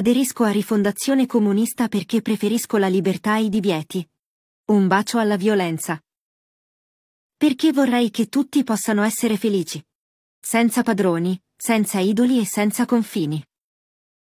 Aderisco a Rifondazione Comunista perché preferisco la libertà ai divieti. Un bacio alla violenza. Perché vorrei che tutti possano essere felici. Senza padroni, senza idoli e senza confini.